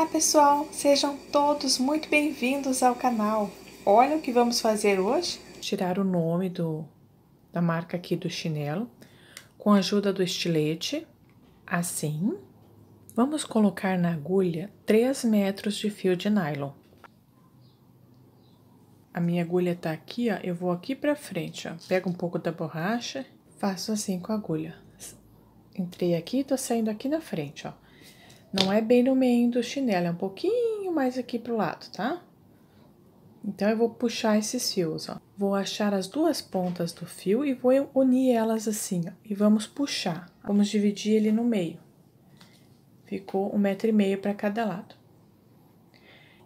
Olá pessoal, sejam todos muito bem-vindos ao canal. Olha o que vamos fazer hoje. Tirar o nome do, da marca aqui do chinelo com a ajuda do estilete, assim. Vamos colocar na agulha 3 metros de fio de nylon. A minha agulha tá aqui, ó, eu vou aqui pra frente, ó, pego um pouco da borracha, faço assim com a agulha. Entrei aqui e tô saindo aqui na frente, ó. Não é bem no meio do chinelo, é um pouquinho mais aqui pro lado, tá? Então, eu vou puxar esses fios, ó. Vou achar as duas pontas do fio e vou unir elas assim, ó. E vamos puxar. Vamos dividir ele no meio. Ficou um metro e meio para cada lado.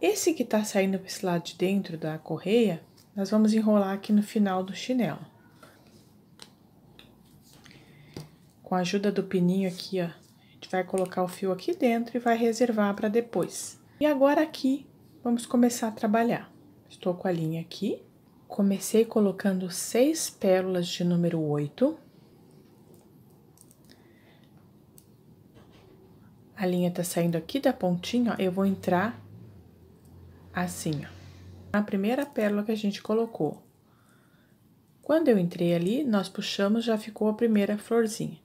Esse que tá saindo para esse lado de dentro da correia, nós vamos enrolar aqui no final do chinelo. Com a ajuda do pininho aqui, ó, gente vai colocar o fio aqui dentro e vai reservar para depois. E agora aqui, vamos começar a trabalhar. Estou com a linha aqui. Comecei colocando seis pérolas de número 8. A linha tá saindo aqui da pontinha, ó, eu vou entrar assim, ó. Na primeira pérola que a gente colocou. Quando eu entrei ali, nós puxamos, já ficou a primeira florzinha.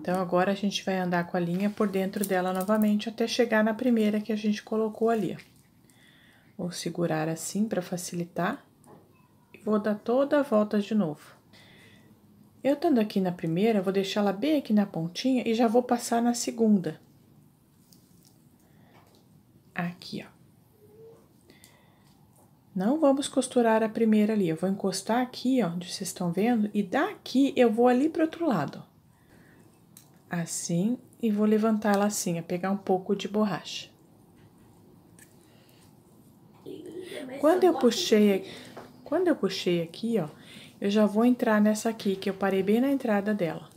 Então, agora a gente vai andar com a linha por dentro dela novamente até chegar na primeira que a gente colocou ali. Vou segurar assim para facilitar e vou dar toda a volta de novo. Eu estando aqui na primeira, vou deixar ela bem aqui na pontinha e já vou passar na segunda. Aqui, ó. Não vamos costurar a primeira ali, eu vou encostar aqui, ó, onde vocês estão vendo, e daqui eu vou ali pro outro lado, assim e vou levantar ela assim, a pegar um pouco de borracha. Quando eu puxei, quando eu puxei aqui, ó, eu já vou entrar nessa aqui, que eu parei bem na entrada dela.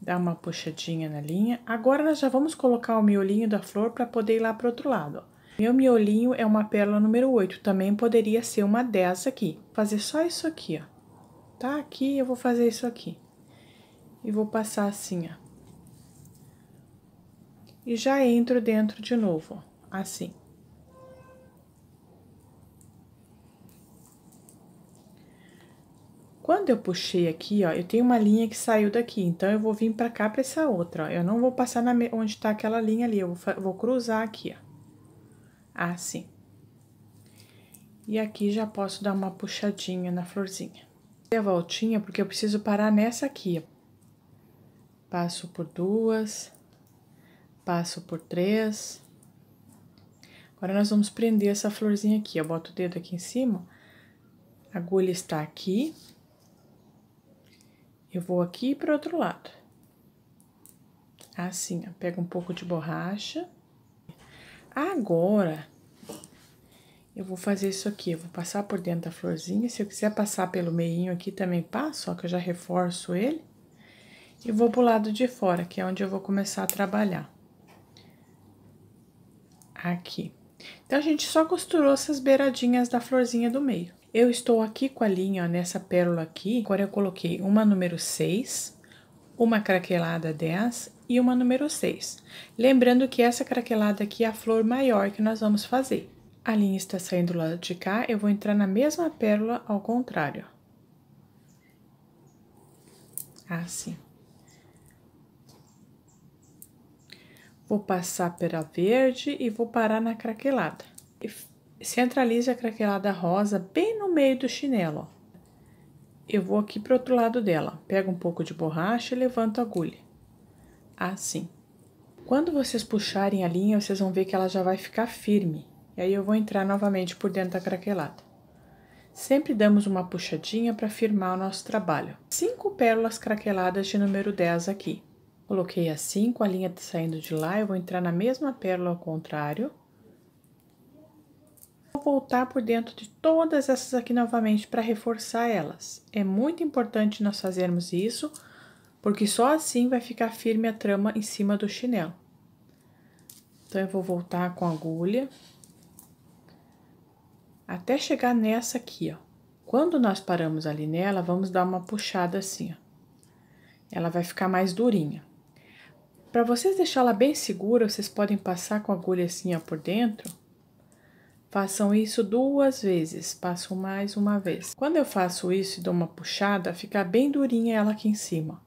Dá uma puxadinha na linha. Agora, nós já vamos colocar o miolinho da flor para poder ir lá pro outro lado, ó. Meu miolinho é uma pérola número 8, também poderia ser uma 10 aqui. fazer só isso aqui, ó tá aqui, eu vou fazer isso aqui. E vou passar assim, ó. E já entro dentro de novo, ó, assim. Quando eu puxei aqui, ó, eu tenho uma linha que saiu daqui, então eu vou vir pra cá pra essa outra, ó. Eu não vou passar na onde tá aquela linha ali, eu vou, vou cruzar aqui, ó. Assim. E aqui já posso dar uma puxadinha na florzinha a voltinha porque eu preciso parar nessa aqui. Passo por duas, passo por três. Agora, nós vamos prender essa florzinha aqui. Eu boto o dedo aqui em cima, a agulha está aqui. Eu vou aqui para o outro lado. Assim, ó, pego um pouco de borracha. Agora, eu vou fazer isso aqui, eu vou passar por dentro da florzinha. Se eu quiser passar pelo meinho aqui, também passo, ó, que eu já reforço ele. E vou pro lado de fora, que é onde eu vou começar a trabalhar. Aqui. Então, a gente só costurou essas beiradinhas da florzinha do meio. Eu estou aqui com a linha, ó, nessa pérola aqui. Agora, eu coloquei uma número 6, uma craquelada 10 e uma número 6. Lembrando que essa craquelada aqui é a flor maior que nós vamos fazer. A linha está saindo do lado de cá, eu vou entrar na mesma pérola ao contrário. Assim. Vou passar pela pérola verde e vou parar na craquelada. Centralize a craquelada rosa bem no meio do chinelo, Eu vou aqui pro outro lado dela, pego um pouco de borracha e levanto a agulha. Assim. Quando vocês puxarem a linha, vocês vão ver que ela já vai ficar firme. E aí eu vou entrar novamente por dentro da craquelada. Sempre damos uma puxadinha para firmar o nosso trabalho. Cinco pérolas craqueladas de número 10 aqui. Coloquei as cinco, a linha tá saindo de lá, eu vou entrar na mesma pérola ao contrário. Vou voltar por dentro de todas essas aqui novamente para reforçar elas. É muito importante nós fazermos isso, porque só assim vai ficar firme a trama em cima do chinelo. Então, eu vou voltar com a agulha, até chegar nessa aqui, ó. Quando nós paramos ali nela, vamos dar uma puxada assim, ó. Ela vai ficar mais durinha. Para vocês deixá-la bem segura, vocês podem passar com a agulha assim, ó, por dentro. Façam isso duas vezes, passo mais uma vez. Quando eu faço isso e dou uma puxada, fica bem durinha ela aqui em cima.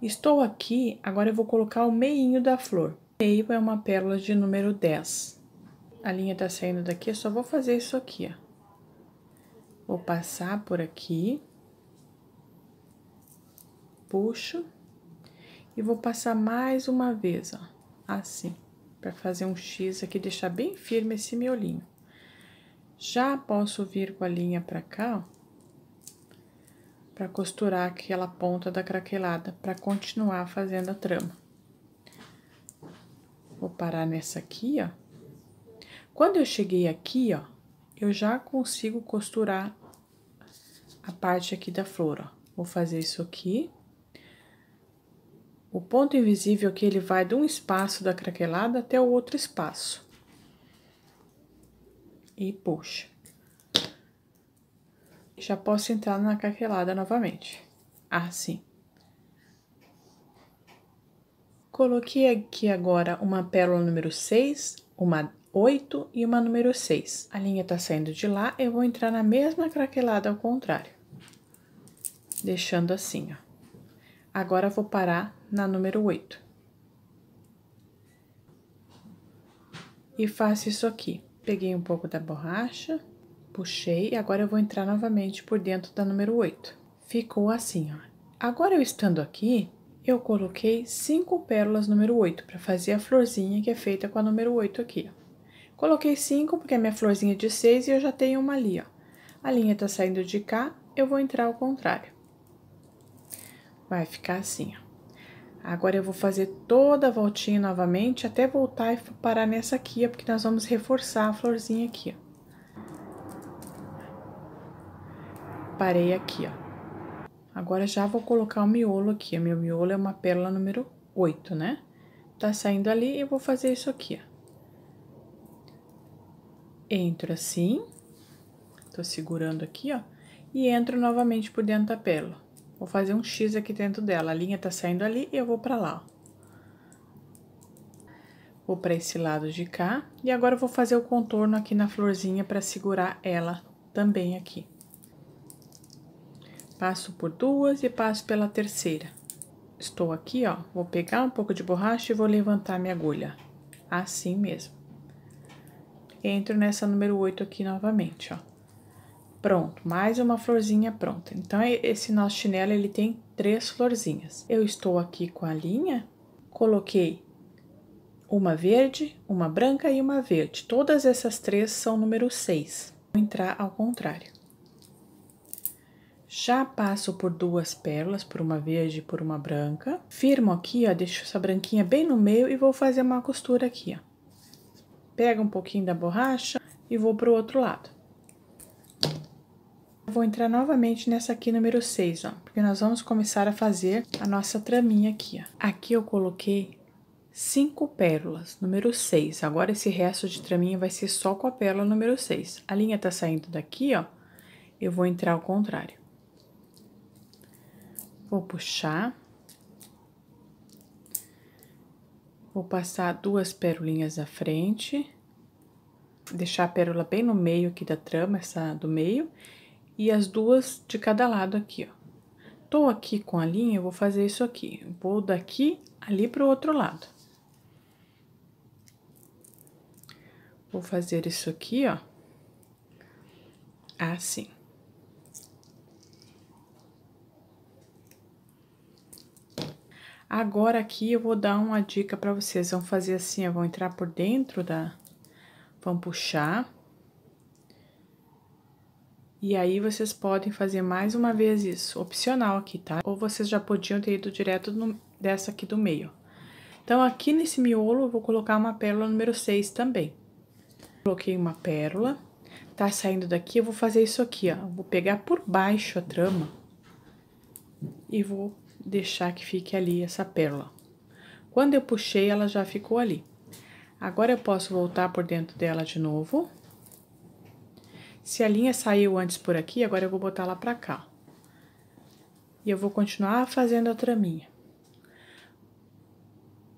Estou aqui, agora eu vou colocar o meinho da flor. O meio é uma pérola de número 10 a linha tá saindo daqui, eu só vou fazer isso aqui, ó. Vou passar por aqui. Puxo. E vou passar mais uma vez, ó. Assim. Pra fazer um X aqui, deixar bem firme esse miolinho. Já posso vir com a linha pra cá, ó. Pra costurar aquela ponta da craquelada, pra continuar fazendo a trama. Vou parar nessa aqui, ó quando eu cheguei aqui, ó, eu já consigo costurar a parte aqui da flor, ó. Vou fazer isso aqui. O ponto invisível aqui, é ele vai de um espaço da craquelada até o outro espaço. E puxa. Já posso entrar na craquelada novamente. Assim. Coloquei aqui agora uma pérola número 6, uma 8 e uma número 6. A linha tá saindo de lá, eu vou entrar na mesma craquelada ao contrário. Deixando assim, ó. Agora, vou parar na número 8. E faço isso aqui. Peguei um pouco da borracha, puxei, e agora eu vou entrar novamente por dentro da número 8. Ficou assim, ó. Agora, eu estando aqui, eu coloquei cinco pérolas número 8 para fazer a florzinha que é feita com a número 8 aqui, ó. Coloquei cinco porque é minha florzinha de seis e eu já tenho uma ali, ó. A linha tá saindo de cá, eu vou entrar ao contrário. Vai ficar assim, ó. Agora, eu vou fazer toda a voltinha novamente, até voltar e parar nessa aqui, ó, porque nós vamos reforçar a florzinha aqui, ó. Parei aqui, ó. Agora, já vou colocar o miolo aqui, ó. Meu miolo é uma pérola número 8, né? Tá saindo ali, eu vou fazer isso aqui, ó entro assim, tô segurando aqui, ó, e entro novamente por dentro da pérola. Vou fazer um X aqui dentro dela, a linha tá saindo ali e eu vou pra lá, ó. Vou pra esse lado de cá, e agora eu vou fazer o contorno aqui na florzinha pra segurar ela também aqui. Passo por duas e passo pela terceira. Estou aqui, ó, vou pegar um pouco de borracha e vou levantar minha agulha, assim mesmo entro nessa número 8 aqui novamente, ó. Pronto, mais uma florzinha pronta. Então, esse nosso chinelo, ele tem três florzinhas. Eu estou aqui com a linha, coloquei uma verde, uma branca e uma verde. Todas essas três são número 6. Vou entrar ao contrário. Já passo por duas pérolas, por uma verde e por uma branca. Firmo aqui, ó, deixo essa branquinha bem no meio e vou fazer uma costura aqui, ó pega um pouquinho da borracha e vou pro outro lado. Vou entrar novamente nessa aqui número 6, ó, porque nós vamos começar a fazer a nossa traminha aqui, ó. Aqui eu coloquei cinco pérolas, número 6. Agora esse resto de traminha vai ser só com a pérola número 6. A linha tá saindo daqui, ó, eu vou entrar ao contrário. Vou puxar Vou passar duas pérolinhas à frente, deixar a pérola bem no meio aqui da trama, essa do meio, e as duas de cada lado aqui, ó. Tô aqui com a linha, eu vou fazer isso aqui. Vou daqui ali pro outro lado. Vou fazer isso aqui, ó, assim. Agora aqui eu vou dar uma dica para vocês. Vão fazer assim, vão entrar por dentro da... Vão puxar. E aí vocês podem fazer mais uma vez isso, opcional aqui, tá? Ou vocês já podiam ter ido direto no, dessa aqui do meio. Então, aqui nesse miolo, eu vou colocar uma pérola número 6 também. Coloquei uma pérola, tá saindo daqui, eu vou fazer isso aqui, ó. vou pegar por baixo a trama e vou deixar que fique ali essa pérola. Quando eu puxei, ela já ficou ali. Agora eu posso voltar por dentro dela de novo. Se a linha saiu antes por aqui, agora eu vou botar ela pra cá. E eu vou continuar fazendo a traminha.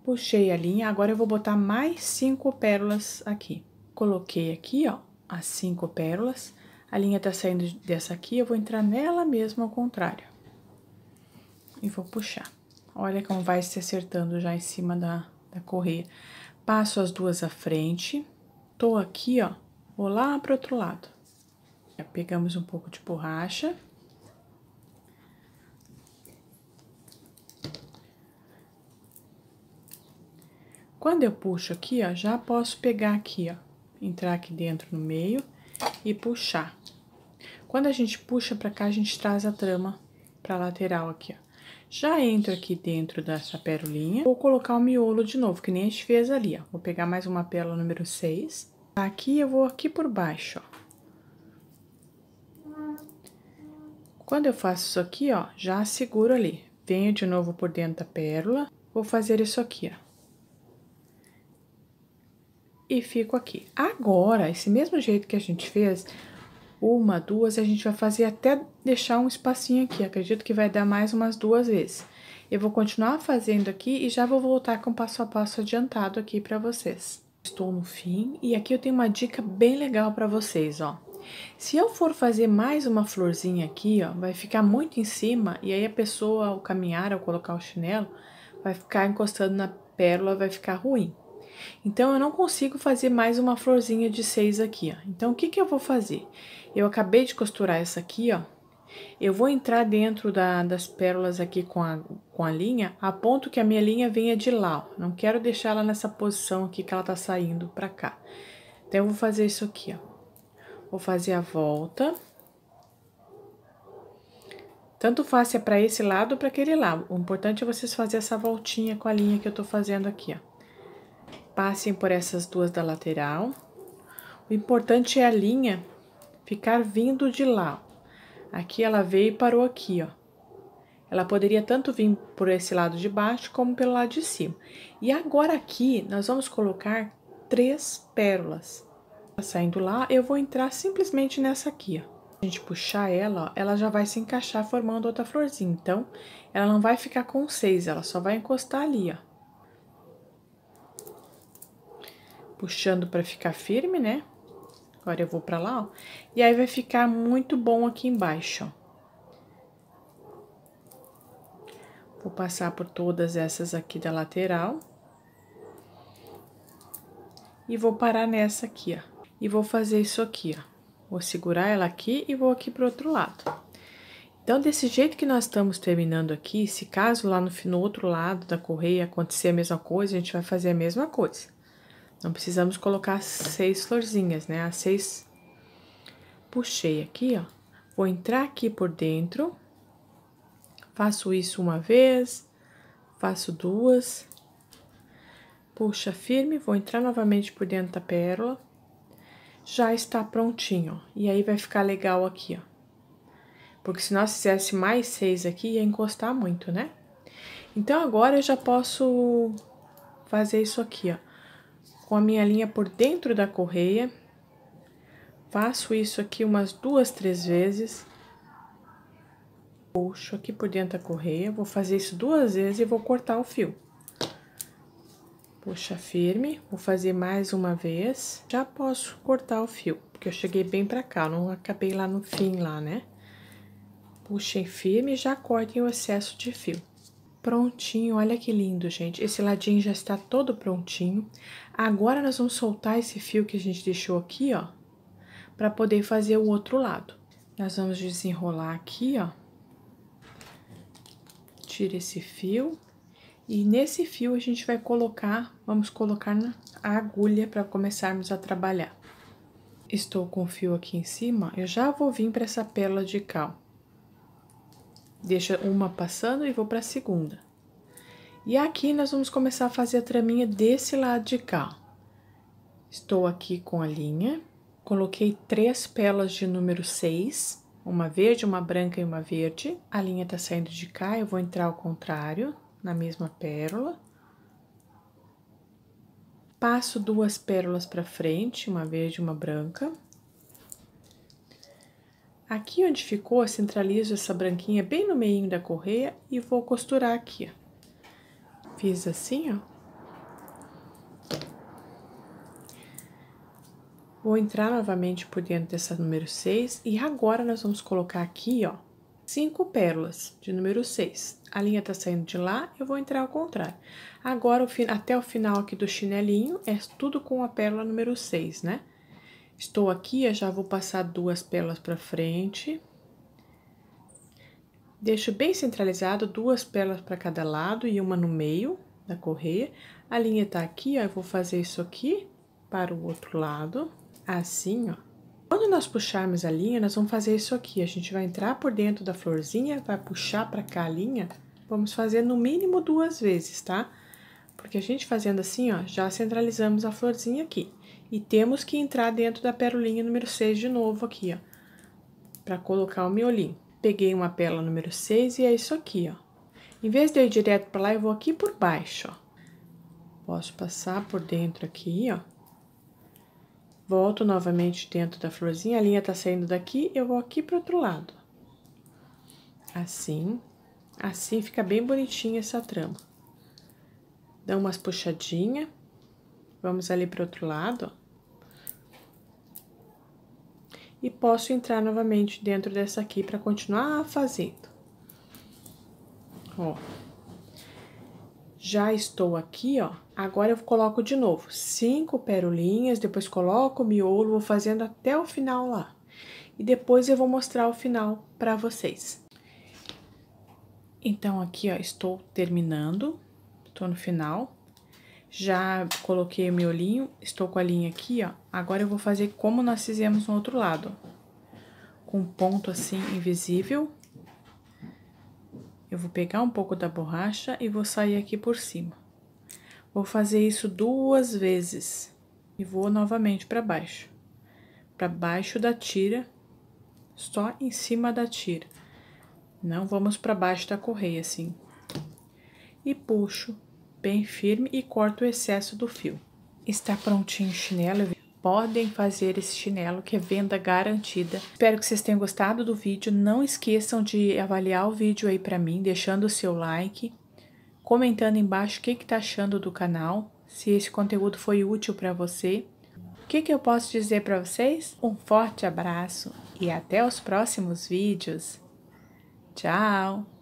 Puxei a linha, agora eu vou botar mais cinco pérolas aqui. Coloquei aqui, ó, as cinco pérolas. A linha tá saindo dessa aqui, eu vou entrar nela mesmo ao contrário e vou puxar. Olha como vai se acertando já em cima da, da correia. Passo as duas à frente, tô aqui, ó, vou lá pro outro lado. Já pegamos um pouco de borracha. Quando eu puxo aqui, ó, já posso pegar aqui, ó, entrar aqui dentro no meio e puxar. Quando a gente puxa pra cá, a gente traz a trama pra lateral aqui, ó. Já entro aqui dentro dessa pérolinha, vou colocar o miolo de novo, que nem a gente fez ali, ó. Vou pegar mais uma pérola número 6. Aqui eu vou aqui por baixo, ó. Quando eu faço isso aqui, ó, já seguro ali. Venho de novo por dentro da pérola, vou fazer isso aqui, ó. E fico aqui. Agora, esse mesmo jeito que a gente fez, uma, duas, e a gente vai fazer até deixar um espacinho aqui. Acredito que vai dar mais umas duas vezes. Eu vou continuar fazendo aqui e já vou voltar com passo a passo adiantado aqui para vocês. Estou no fim e aqui eu tenho uma dica bem legal para vocês, ó. Se eu for fazer mais uma florzinha aqui, ó, vai ficar muito em cima e aí a pessoa ao caminhar, ao colocar o chinelo, vai ficar encostando na pérola, vai ficar ruim. Então, eu não consigo fazer mais uma florzinha de seis aqui, ó. Então, o que que eu vou fazer? Eu acabei de costurar essa aqui, ó. Eu vou entrar dentro da, das pérolas aqui com a, com a linha, a ponto que a minha linha venha de lá, ó. Não quero deixar ela nessa posição aqui que ela tá saindo pra cá. Então, eu vou fazer isso aqui, ó. Vou fazer a volta. Tanto faz se é pra esse lado ou pra aquele lado. O importante é vocês fazerem essa voltinha com a linha que eu tô fazendo aqui, ó. Passem por essas duas da lateral. O importante é a linha ficar vindo de lá. Aqui ela veio e parou aqui, ó. Ela poderia tanto vir por esse lado de baixo como pelo lado de cima. E agora aqui nós vamos colocar três pérolas. Tá saindo lá, eu vou entrar simplesmente nessa aqui, ó. A gente puxar ela, ó, ela já vai se encaixar formando outra florzinha. Então, ela não vai ficar com seis, ela só vai encostar ali, ó. Puxando para ficar firme, né? Agora eu vou pra lá, ó. E aí vai ficar muito bom aqui embaixo, ó. Vou passar por todas essas aqui da lateral. E vou parar nessa aqui, ó. E vou fazer isso aqui, ó. Vou segurar ela aqui e vou aqui pro outro lado. Então, desse jeito que nós estamos terminando aqui, se caso lá no, no outro lado da correia acontecer a mesma coisa, a gente vai fazer a mesma coisa. Não precisamos colocar seis florzinhas, né? As seis... Puxei aqui, ó. Vou entrar aqui por dentro. Faço isso uma vez. Faço duas. Puxa firme. Vou entrar novamente por dentro da pérola. Já está prontinho, ó. E aí vai ficar legal aqui, ó. Porque se nós fizesse mais seis aqui, ia encostar muito, né? Então, agora eu já posso fazer isso aqui, ó com a minha linha por dentro da correia. Faço isso aqui umas duas, três vezes. Puxo aqui por dentro da correia, vou fazer isso duas vezes e vou cortar o fio. Puxa firme, vou fazer mais uma vez. Já posso cortar o fio, porque eu cheguei bem pra cá, não acabei lá no fim lá, né? Puxem firme e já cortem o excesso de fio prontinho, olha que lindo, gente. Esse ladinho já está todo prontinho. Agora nós vamos soltar esse fio que a gente deixou aqui, ó, para poder fazer o outro lado. Nós vamos desenrolar aqui, ó. Tira esse fio. E nesse fio a gente vai colocar, vamos colocar a agulha para começarmos a trabalhar. Estou com o fio aqui em cima, eu já vou vir para essa pérola de cal. Deixa uma passando e vou para a segunda. E aqui nós vamos começar a fazer a traminha desse lado de cá. Estou aqui com a linha, coloquei três pérolas de número 6, uma verde, uma branca e uma verde. A linha tá saindo de cá, eu vou entrar ao contrário, na mesma pérola. Passo duas pérolas para frente, uma verde e uma branca. Aqui onde ficou, centralizo essa branquinha bem no meio da correia e vou costurar aqui, ó. Fiz assim, ó. Vou entrar novamente por dentro dessa número 6 e agora nós vamos colocar aqui, ó, cinco pérolas de número 6. A linha tá saindo de lá, eu vou entrar ao contrário. Agora, até o final aqui do chinelinho, é tudo com a pérola número 6, né? Estou aqui, eu já vou passar duas pérolas pra frente... Deixo bem centralizado duas pérolas para cada lado e uma no meio da correia. A linha tá aqui, ó, eu vou fazer isso aqui para o outro lado, assim, ó. Quando nós puxarmos a linha, nós vamos fazer isso aqui. A gente vai entrar por dentro da florzinha, vai puxar para cá a linha. Vamos fazer no mínimo duas vezes, tá? Porque a gente fazendo assim, ó, já centralizamos a florzinha aqui. E temos que entrar dentro da perolinha número 6 de novo aqui, ó, para colocar o miolinho peguei uma pérola número 6 e é isso aqui, ó. Em vez de eu ir direto pra lá, eu vou aqui por baixo, ó. Posso passar por dentro aqui, ó. Volto novamente dentro da florzinha, a linha tá saindo daqui, eu vou aqui pro outro lado. Assim. Assim fica bem bonitinha essa trama. Dá umas puxadinhas. Vamos ali pro outro lado, ó e posso entrar novamente dentro dessa aqui para continuar fazendo. Ó. Já estou aqui, ó. Agora eu coloco de novo cinco perolinhas, depois coloco o miolo, vou fazendo até o final lá. E depois eu vou mostrar o final para vocês. Então, aqui, ó, estou terminando, estou no final. Já coloquei meu linho estou com a linha aqui, ó. Agora eu vou fazer como nós fizemos no outro lado. Com um ponto assim invisível. Eu vou pegar um pouco da borracha e vou sair aqui por cima. Vou fazer isso duas vezes. E vou novamente para baixo. Para baixo da tira, só em cima da tira. Não vamos para baixo da correia assim. E puxo bem firme e corta o excesso do fio. Está prontinho o chinelo. Podem fazer esse chinelo que é venda garantida. Espero que vocês tenham gostado do vídeo. Não esqueçam de avaliar o vídeo aí para mim, deixando o seu like, comentando embaixo o que está tá achando do canal, se esse conteúdo foi útil para você. O que que eu posso dizer para vocês? Um forte abraço e até os próximos vídeos. Tchau!